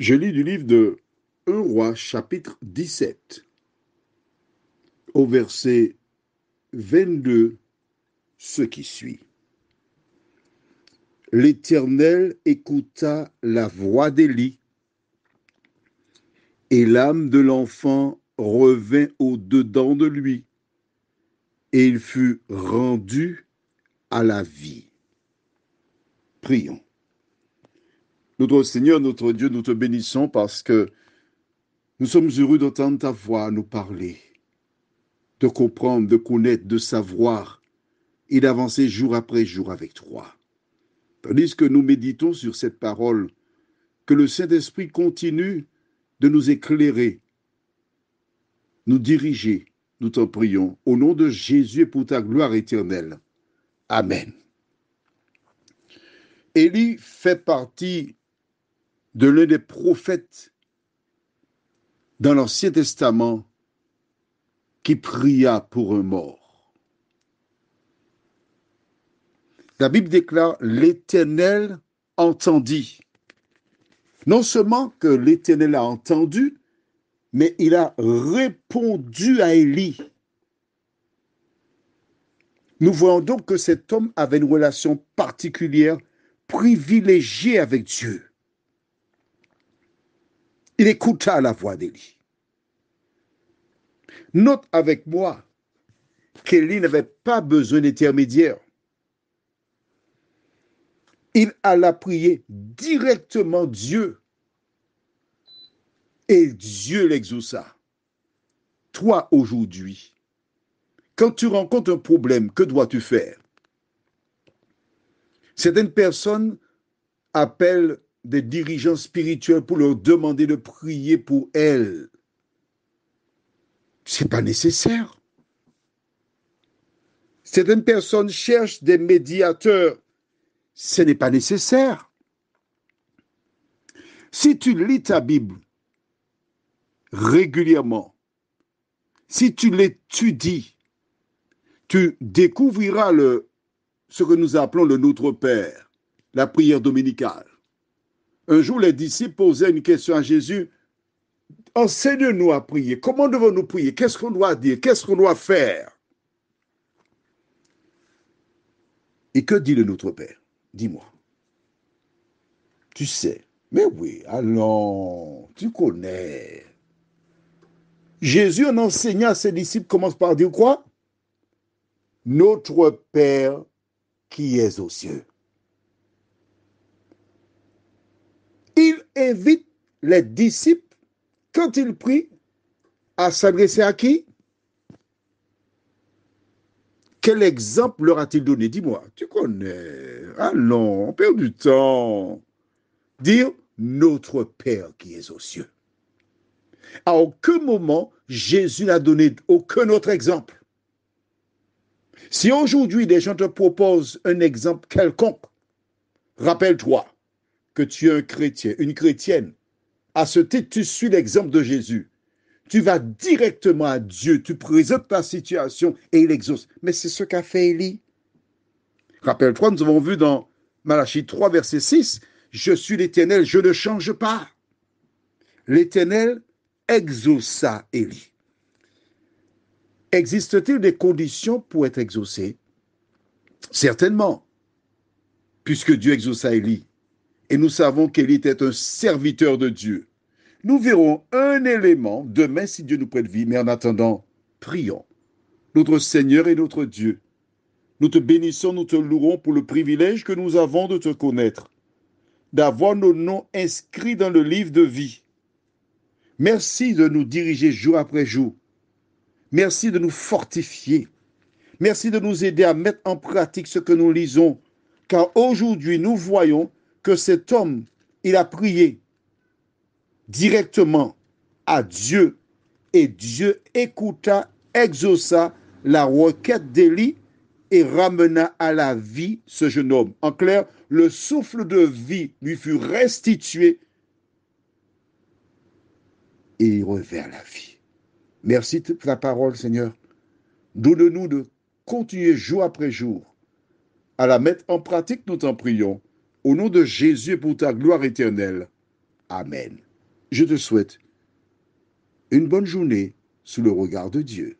Je lis du livre de 1 Roi, chapitre 17, au verset 22, ce qui suit. L'Éternel écouta la voix d'Élie, et l'âme de l'enfant revint au-dedans de lui, et il fut rendu à la vie. Prions. Notre Seigneur, notre Dieu, nous te bénissons parce que nous sommes heureux d'entendre ta voix nous parler, de comprendre, de connaître, de savoir et d'avancer jour après jour avec toi. Tandis que nous méditons sur cette parole, que le Saint-Esprit continue de nous éclairer, nous diriger, nous t'en prions, au nom de Jésus et pour ta gloire éternelle. Amen. Élie fait partie de l'un des prophètes dans l'Ancien Testament qui pria pour un mort. La Bible déclare, l'Éternel entendit. Non seulement que l'Éternel a entendu, mais il a répondu à Élie. Nous voyons donc que cet homme avait une relation particulière, privilégiée avec Dieu. Il écouta la voix d'Élie. Note avec moi qu'Élie n'avait pas besoin d'intermédiaire. Il alla prier directement Dieu. Et Dieu l'exauça. Toi, aujourd'hui, quand tu rencontres un problème, que dois-tu faire Certaines personnes appellent des dirigeants spirituels pour leur demander de prier pour elles. C'est pas nécessaire. Certaines personnes cherchent des médiateurs. Ce n'est pas nécessaire. Si tu lis ta Bible régulièrement, si tu l'étudies, tu découvriras le, ce que nous appelons le Notre Père, la prière dominicale. Un jour, les disciples posaient une question à Jésus. Enseigne-nous à prier. Comment devons-nous prier Qu'est-ce qu'on doit dire Qu'est-ce qu'on doit faire Et que dit le Notre Père Dis-moi. Tu sais. Mais oui, allons, tu connais. Jésus, en enseignant à ses disciples, commence par dire quoi Notre Père qui est aux cieux. invite les disciples, quand ils prient, à s'adresser à qui Quel exemple leur a-t-il donné Dis-moi, tu connais. Allons, ah on perd du temps. Dire notre Père qui est aux cieux. À aucun moment, Jésus n'a donné aucun autre exemple. Si aujourd'hui des gens te proposent un exemple quelconque, rappelle-toi, que tu es un chrétien, une chrétienne, à ce titre, tu suis l'exemple de Jésus. Tu vas directement à Dieu, tu présentes ta situation et il exauce. Mais c'est ce qu'a fait Élie. Rappelle-toi, nous avons vu dans Malachie 3, verset 6, Je suis l'Éternel, je ne change pas. L'Éternel exauça Élie. Existe-t-il des conditions pour être exaucé Certainement, puisque Dieu exauça Élie et nous savons qu'il était un serviteur de Dieu. Nous verrons un élément demain si Dieu nous prête vie, mais en attendant, prions. Notre Seigneur et notre Dieu, nous te bénissons, nous te louons pour le privilège que nous avons de te connaître, d'avoir nos noms inscrits dans le livre de vie. Merci de nous diriger jour après jour. Merci de nous fortifier. Merci de nous aider à mettre en pratique ce que nous lisons, car aujourd'hui nous voyons que cet homme, il a prié directement à Dieu et Dieu écouta, exauça la requête d'Élie et ramena à la vie ce jeune homme. En clair, le souffle de vie lui fut restitué et il revint à la vie. Merci de la parole, Seigneur. Donne-nous de continuer jour après jour à la mettre en pratique, nous t'en prions, au nom de Jésus pour ta gloire éternelle. Amen. Je te souhaite une bonne journée sous le regard de Dieu.